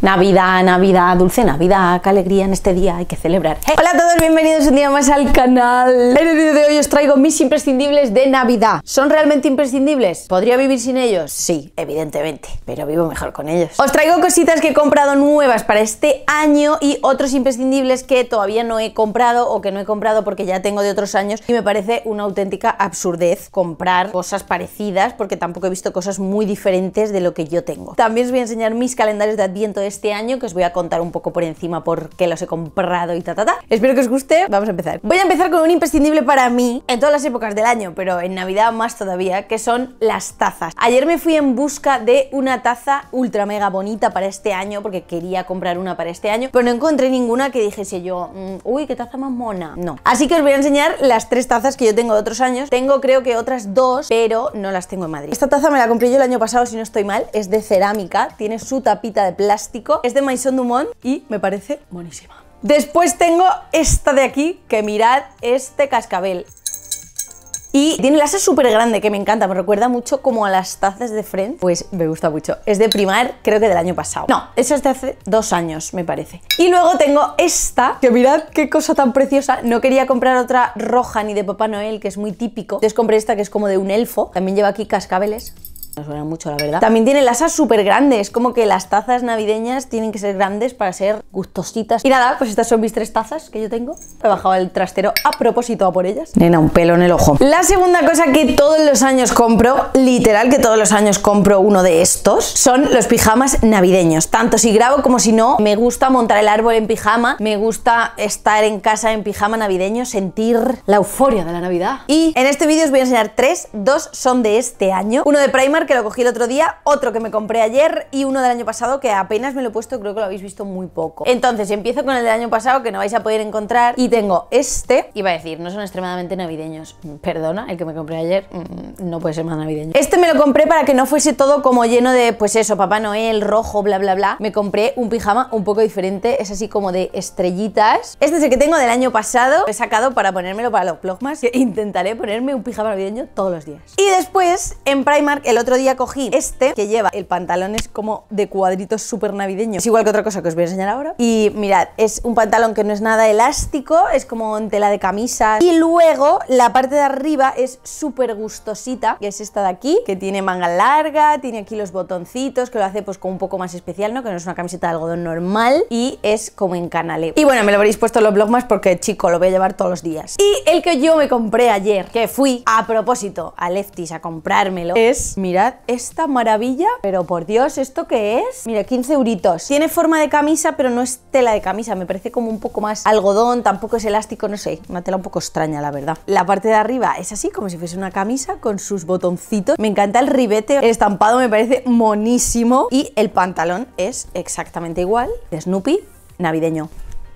Navidad, Navidad, dulce Navidad, qué alegría en este día, hay que celebrar. ¿eh? Hola a todos, bienvenidos un día más al canal. En el vídeo de hoy os traigo mis imprescindibles de Navidad. ¿Son realmente imprescindibles? ¿Podría vivir sin ellos? Sí, evidentemente, pero vivo mejor con ellos. Os traigo cositas que he comprado nuevas para este año y otros imprescindibles que todavía no he comprado o que no he comprado porque ya tengo de otros años y me parece una auténtica absurdez comprar cosas parecidas porque tampoco he visto cosas muy diferentes de lo que yo tengo. También os voy a enseñar mis calendarios de adviento de este año que os voy a contar un poco por encima porque qué los he comprado y ta ta ta. Espero que os guste, vamos a empezar. Voy a empezar con un imprescindible para mí en todas las épocas del año, pero en Navidad más todavía, que son las tazas. Ayer me fui en busca de una taza ultra mega bonita para este año porque quería comprar una para este año, pero no encontré ninguna que dijese yo, mm, uy, qué taza más mona. No. Así que os voy a enseñar las tres tazas que yo tengo de otros años. Tengo creo que otras dos, pero no las tengo en Madrid. Esta taza me la compré yo el año pasado, si no estoy mal, es de cerámica, tiene su tapita de plástico es de Maison Dumont y me parece buenísima. Después tengo esta de aquí, que mirad este cascabel. Y tiene la asa súper grande, que me encanta, me recuerda mucho como a las tazas de Friends. Pues me gusta mucho. Es de primar, creo que del año pasado. No, eso es de hace dos años, me parece. Y luego tengo esta, que mirad qué cosa tan preciosa. No quería comprar otra roja ni de Papá Noel, que es muy típico. Entonces compré esta, que es como de un elfo. También lleva aquí cascabeles. Me suena mucho, la verdad. También tiene lasas súper grandes, como que las tazas navideñas tienen que ser grandes para ser gustositas. Y nada, pues estas son mis tres tazas que yo tengo. He bajado el trastero a propósito a por ellas. Nena, un pelo en el ojo. La segunda cosa que todos los años compro, literal que todos los años compro uno de estos, son los pijamas navideños. Tanto si grabo como si no, me gusta montar el árbol en pijama, me gusta estar en casa en pijama navideño, sentir la euforia de la Navidad. Y en este vídeo os voy a enseñar tres, dos son de este año, uno de Primark que lo cogí el otro día, otro que me compré ayer y uno del año pasado que apenas me lo he puesto, creo que lo habéis visto muy poco. Entonces, empiezo con el del año pasado que no vais a poder encontrar y tengo este. Iba a decir, no son extremadamente navideños. Perdona, el que me compré ayer mm, no puede ser más navideño. Este me lo compré para que no fuese todo como lleno de, pues eso, Papá Noel, rojo, bla, bla, bla. Me compré un pijama un poco diferente, es así como de estrellitas. Este es el que tengo del año pasado, he sacado para ponérmelo para los vlogmas, que intentaré ponerme un pijama navideño todos los días. Y después, en Primark, el otro día cogí este que lleva el pantalón es como de cuadritos súper navideño. Es igual que otra cosa que os voy a enseñar ahora. Y mirad, es un pantalón que no es nada elástico, es como en tela de camisa. Y luego la parte de arriba es súper gustosita, que es esta de aquí, que tiene manga larga, tiene aquí los botoncitos, que lo hace pues como un poco más especial, ¿no? Que no es una camiseta de algodón normal y es como en canaleo. Y bueno, me lo habréis puesto en los vlogmas porque, chico, lo voy a llevar todos los días. Y el que yo me compré ayer, que fui a propósito a Lefties a comprármelo, es, mirad, esta maravilla. Pero por Dios, ¿esto qué es? Mira, 15 euritos. Tiene forma de camisa, pero no es tela de camisa. Me parece como un poco más algodón, tampoco es elástico, no sé. Una tela un poco extraña, la verdad. La parte de arriba es así, como si fuese una camisa con sus botoncitos. Me encanta el ribete estampado, me parece monísimo. Y el pantalón es exactamente igual, de Snoopy navideño.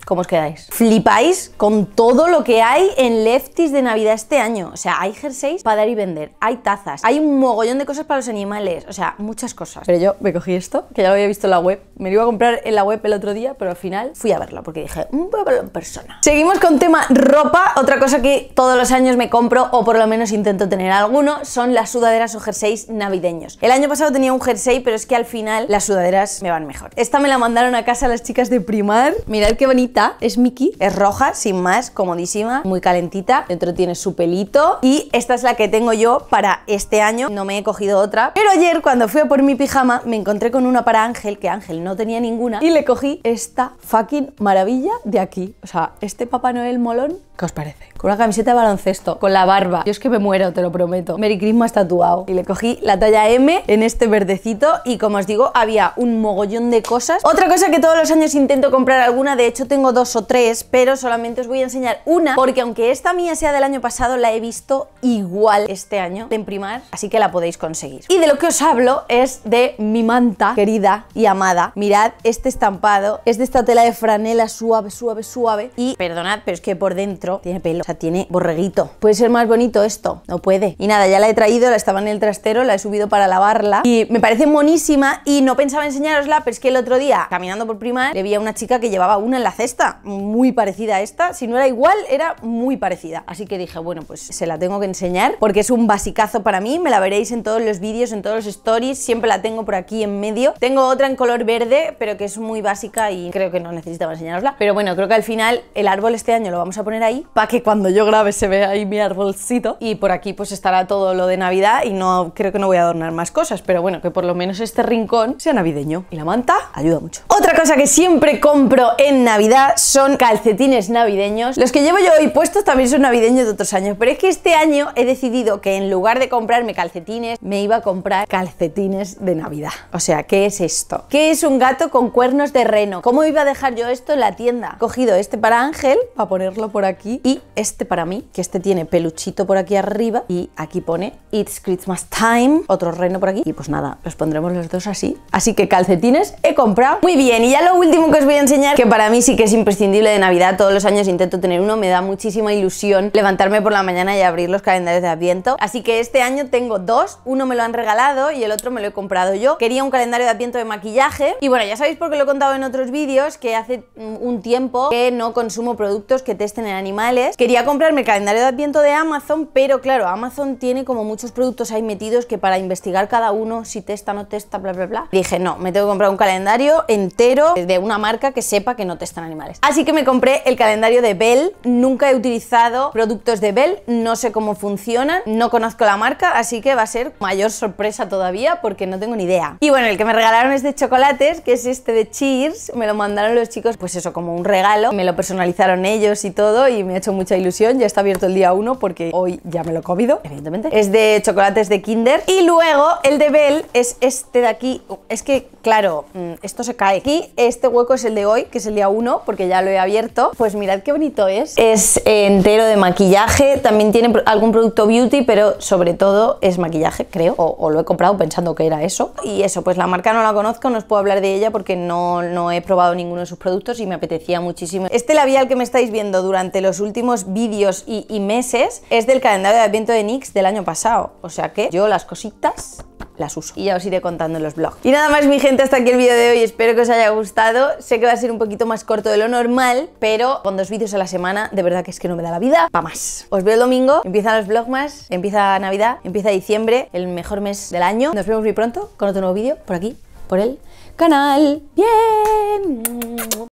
¿Cómo os quedáis? Flipáis con todo lo que hay en lefties de Navidad este año. O sea, hay jerseys para dar y vender, hay tazas, hay un mogollón de cosas para los animales, o sea, muchas cosas. Pero yo me cogí esto, que ya lo había visto en la web. Me lo iba a comprar en la web el otro día, pero al final fui a verlo porque dije, un mm, voy a verlo en persona. Seguimos con tema ropa. Otra cosa que todos los años me compro, o por lo menos intento tener alguno, son las sudaderas o jerseys navideños. El año pasado tenía un jersey, pero es que al final las sudaderas me van mejor. Esta me la mandaron a casa las chicas de Primar. Mirad qué bonito es Mickey, es roja, sin más, comodísima, muy calentita, dentro tiene su pelito y esta es la que tengo yo para este año, no me he cogido otra, pero ayer cuando fui a por mi pijama me encontré con una para Ángel, que Ángel no tenía ninguna, y le cogí esta fucking maravilla de aquí, o sea, este Papá Noel molón, ¿qué os parece? Con una camiseta de baloncesto, con la barba, yo es que me muero, te lo prometo, Merry Christmas tatuado, y le cogí la talla M en este verdecito y como os digo, había un mogollón de cosas. Otra cosa que todos los años intento comprar alguna, de hecho tengo tengo dos o tres, pero solamente os voy a enseñar una, porque aunque esta mía sea del año pasado, la he visto igual este año en primar, así que la podéis conseguir. Y de lo que os hablo es de mi manta querida y amada. Mirad este estampado, es de esta tela de franela suave, suave, suave. Y perdonad, pero es que por dentro tiene pelo, o sea, tiene borreguito. Puede ser más bonito esto, no puede. Y nada, ya la he traído, la estaba en el trastero, la he subido para lavarla y me parece monísima y no pensaba enseñarosla, pero es que el otro día, caminando por primar, le vi a una chica que llevaba una en la cesta esta, muy parecida a esta, si no era igual, era muy parecida. Así que dije, bueno, pues se la tengo que enseñar porque es un basicazo para mí, me la veréis en todos los vídeos, en todos los stories, siempre la tengo por aquí en medio. Tengo otra en color verde, pero que es muy básica y creo que no necesitaba enseñarosla. Pero bueno, creo que al final el árbol este año lo vamos a poner ahí para que cuando yo grabe se vea ahí mi árbolcito y por aquí pues estará todo lo de Navidad y no creo que no voy a adornar más cosas, pero bueno, que por lo menos este rincón sea navideño. Y la manta ayuda mucho. Otra cosa que siempre compro en Navidad son calcetines navideños. Los que llevo yo hoy puestos también son navideños de otros años, pero es que este año he decidido que en lugar de comprarme calcetines, me iba a comprar calcetines de Navidad. O sea, ¿qué es esto? ¿Qué es un gato con cuernos de reno? ¿Cómo iba a dejar yo esto en la tienda? He cogido este para Ángel, para ponerlo por aquí, y este para mí, que este tiene peluchito por aquí arriba, y aquí pone It's Christmas Time, otro reno por aquí, y pues nada, los pondremos los dos así. Así que calcetines he comprado. Muy bien, y ya lo último que os voy a enseñar, que para mí sí que es imprescindible de Navidad, todos los años intento tener uno, me da muchísima ilusión levantarme por la mañana y abrir los calendarios de Adviento. Así que este año tengo dos, uno me lo han regalado y el otro me lo he comprado yo. Quería un calendario de Adviento de maquillaje y bueno, ya sabéis porque lo he contado en otros vídeos que hace mm, un tiempo que no consumo productos que testen en animales. Quería comprarme el calendario de Adviento de Amazon, pero claro, Amazon tiene como muchos productos ahí metidos que para investigar cada uno si testa, o no testa, bla, bla, bla. Dije, no, me tengo que comprar un calendario entero de una marca que sepa que no testan animales. Así que me compré el calendario de Bell. Nunca he utilizado productos de Bell, no sé cómo funcionan, no conozco la marca, así que va a ser mayor sorpresa todavía porque no tengo ni idea. Y bueno, el que me regalaron es de chocolates, que es este de Cheers. Me lo mandaron los chicos, pues eso, como un regalo. Me lo personalizaron ellos y todo y me ha hecho mucha ilusión. Ya está abierto el día 1 porque hoy ya me lo he comido, evidentemente. Es de chocolates de Kinder. Y luego el de Bell es este de aquí. Es que, claro, mm, esto se cae aquí. Este hueco es el de hoy, que es el día 1, porque ya lo he abierto. Pues mirad qué bonito es. Es eh, entero de maquillaje, también tiene algún producto beauty, pero sobre todo es maquillaje, creo, o, lo he comprado pensando que era eso. Y eso, pues la marca no la conozco, no os puedo hablar de ella porque no, no he probado ninguno de sus productos y me apetecía muchísimo. Este labial que me estáis viendo durante los últimos vídeos y, meses es del calendario de Adviento de NYX del año pasado, o sea que yo las cositas las uso. Y ya os iré contando en los blogs. Y nada más mi gente, hasta aquí el vídeo de hoy, espero que os haya gustado. Sé que va a ser un poquito más corto de lo normal, pero con dos vídeos a la semana, de verdad que es que no me da la vida para más. Os veo el domingo, empiezan los vlogmas, empieza Navidad, empieza diciembre, el mejor mes del año. Nos vemos muy pronto con otro nuevo vídeo por aquí, por el canal. ¡Bien!